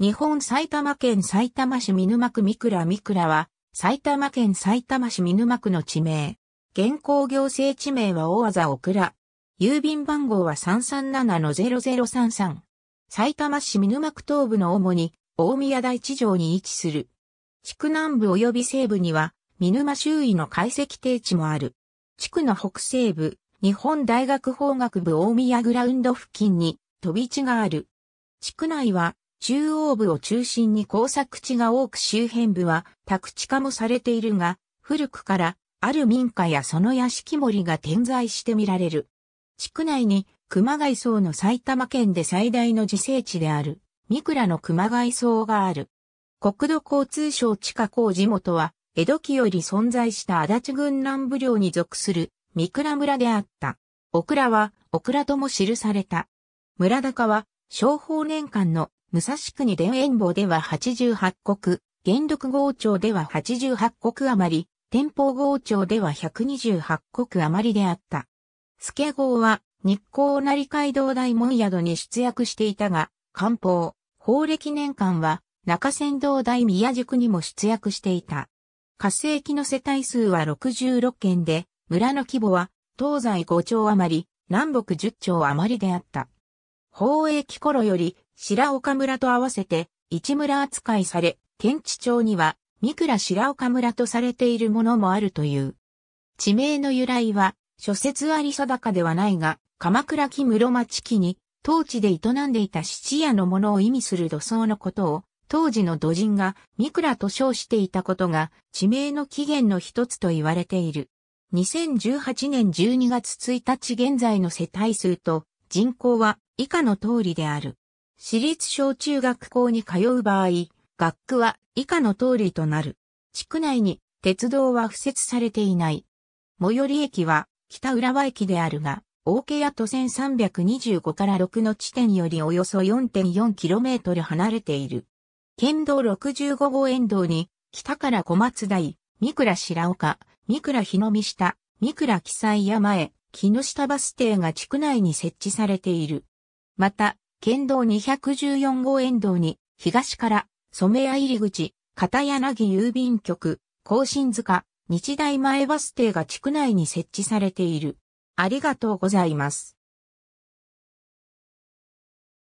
日本埼玉県埼玉市見沼区三倉三倉は、埼玉県埼玉市見沼区の地名。現行行政地名は大技ク倉。郵便番号は337-0033。埼玉市見沼区東部の主に、大宮台地上に位置する。地区南部及び西部には、見沼周囲の解析定地もある。地区の北西部、日本大学法学部大宮グラウンド付近に、飛び地がある。地区内は、中央部を中心に工作地が多く周辺部は宅地化もされているが、古くからある民家やその屋敷森が点在して見られる。地区内に熊谷層の埼玉県で最大の自生地である、三倉の熊谷層がある。国土交通省地下工事元は、江戸期より存在した足立郡南部領に属する三倉村であった。ク倉は、ク倉とも記された。村高は、商法年間の武蔵国田園坊では88国、元禄号町では88国余り、天保号町では128国余りであった。助号は日光成街道大門宿に出役していたが、官報、法暦年間は中山道大宮宿にも出役していた。活性期の世帯数は66件で、村の規模は東西5町余り、南北10町余りであった。宝永期頃より白岡村と合わせて、一村扱いされ、県地町には、三倉白岡村とされているものもあるという。地名の由来は、諸説あり定かではないが、鎌倉木室町木に、当地で営んでいた七夜のものを意味する土葬のことを、当時の土人が三倉と称していたことが、地名の起源の一つと言われている。2018年12月1日現在の世帯数と人口は以下の通りである。私立小中学校に通う場合、学区は以下の通りとなる。地区内に鉄道は付設されていない。最寄り駅は北浦和駅であるが、大ケ屋都線3 2 5から6の地点よりおよそ 4.4km 離れている。県道65号沿道に、北から小松台、三倉白岡、三倉日の見下、三倉木載山へ、木下バス停が地区内に設置されている。また、県道214号沿道に、東から、染谷入口、片柳郵便局、更新塚、日大前バス停が地区内に設置されている。ありがとうございます。